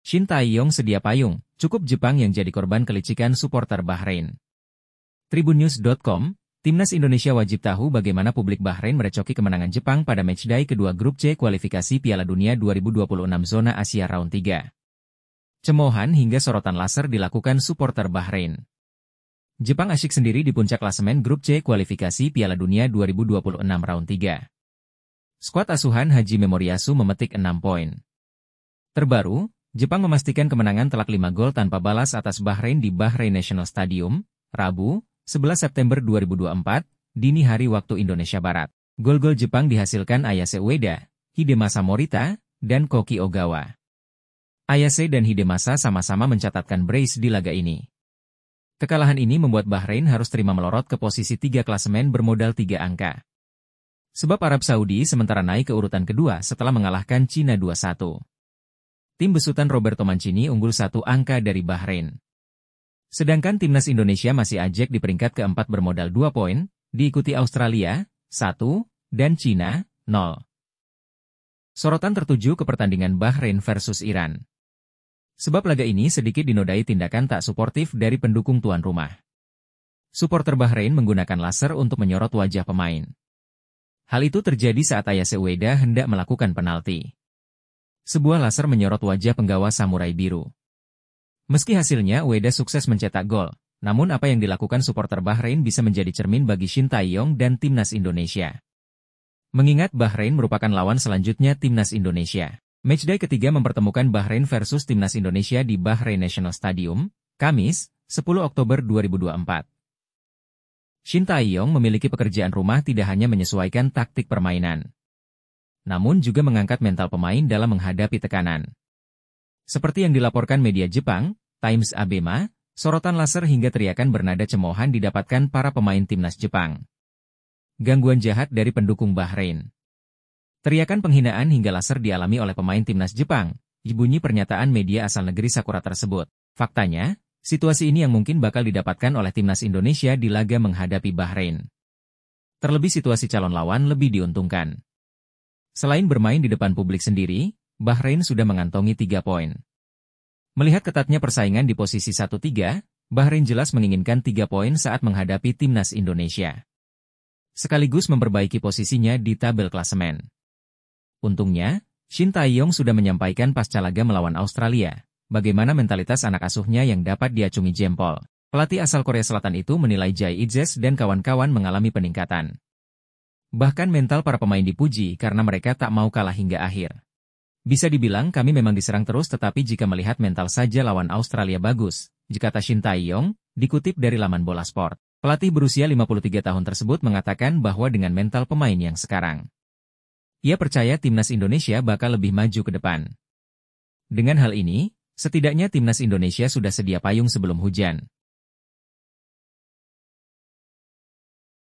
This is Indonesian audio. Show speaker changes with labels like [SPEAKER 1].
[SPEAKER 1] Shin Tae-yong sedia payung, cukup Jepang yang jadi korban kelicikan supporter Bahrain. Tribunnews.com, Timnas Indonesia wajib tahu bagaimana publik Bahrain merecoki kemenangan Jepang pada matchday kedua grup C kualifikasi Piala Dunia 2026 zona Asia Round 3. Cemohan hingga sorotan laser dilakukan supporter Bahrain. Jepang asyik sendiri di puncak klasemen grup C kualifikasi Piala Dunia 2026 Round 3. Skuad asuhan Haji Memoriasu memetik 6 poin. Terbaru, Jepang memastikan kemenangan telak 5 gol tanpa balas atas Bahrain di Bahrain National Stadium, Rabu, 11 September 2024, dini hari waktu Indonesia Barat. Gol-gol Jepang dihasilkan Ayase Ueda, Hidemasa Morita, dan Koki Ogawa. Ayase dan Hidemasa sama-sama mencatatkan brace di laga ini. Kekalahan ini membuat Bahrain harus terima melorot ke posisi tiga klasemen bermodal tiga angka. Sebab Arab Saudi sementara naik ke urutan kedua setelah mengalahkan Cina 2-1 tim besutan Roberto Mancini unggul satu angka dari Bahrain. Sedangkan timnas Indonesia masih ajak di peringkat keempat bermodal 2 poin, diikuti Australia, 1, dan Cina, 0. Sorotan tertuju ke pertandingan Bahrain versus Iran. Sebab laga ini sedikit dinodai tindakan tak suportif dari pendukung tuan rumah. Supporter Bahrain menggunakan laser untuk menyorot wajah pemain. Hal itu terjadi saat Ayase Ueda hendak melakukan penalti. Sebuah laser menyorot wajah penggawa samurai biru. Meski hasilnya Ueda sukses mencetak gol, namun apa yang dilakukan supporter Bahrain bisa menjadi cermin bagi Shin Taeyong dan timnas Indonesia. Mengingat Bahrain merupakan lawan selanjutnya timnas Indonesia. Matchday ketiga mempertemukan Bahrain versus timnas Indonesia di Bahrain National Stadium, Kamis, 10 Oktober 2024. Shin Taeyong memiliki pekerjaan rumah tidak hanya menyesuaikan taktik permainan, namun juga mengangkat mental pemain dalam menghadapi tekanan. Seperti yang dilaporkan media Jepang, Times Abema, sorotan laser hingga teriakan bernada cemohan didapatkan para pemain timnas Jepang. Gangguan jahat dari pendukung Bahrain Teriakan penghinaan hingga laser dialami oleh pemain timnas Jepang, dibunyi pernyataan media asal negeri Sakura tersebut. Faktanya, situasi ini yang mungkin bakal didapatkan oleh timnas Indonesia di laga menghadapi Bahrain. Terlebih situasi calon lawan lebih diuntungkan. Selain bermain di depan publik sendiri, Bahrain sudah mengantongi tiga poin. Melihat ketatnya persaingan di posisi 1-3, Bahrain jelas menginginkan tiga poin saat menghadapi timnas Indonesia. Sekaligus memperbaiki posisinya di tabel klasemen. Untungnya, Shin Taeyong sudah menyampaikan pasca laga melawan Australia, bagaimana mentalitas anak asuhnya yang dapat diacungi jempol. Pelatih asal Korea Selatan itu menilai Jai Ijes dan kawan-kawan mengalami peningkatan. Bahkan mental para pemain dipuji karena mereka tak mau kalah hingga akhir. Bisa dibilang kami memang diserang terus tetapi jika melihat mental saja lawan Australia bagus, jika Tashin Taeyong, dikutip dari laman bola sport. Pelatih berusia 53 tahun tersebut mengatakan bahwa dengan mental pemain yang sekarang, ia percaya timnas Indonesia bakal lebih maju ke depan. Dengan hal ini, setidaknya timnas Indonesia sudah sedia payung sebelum hujan.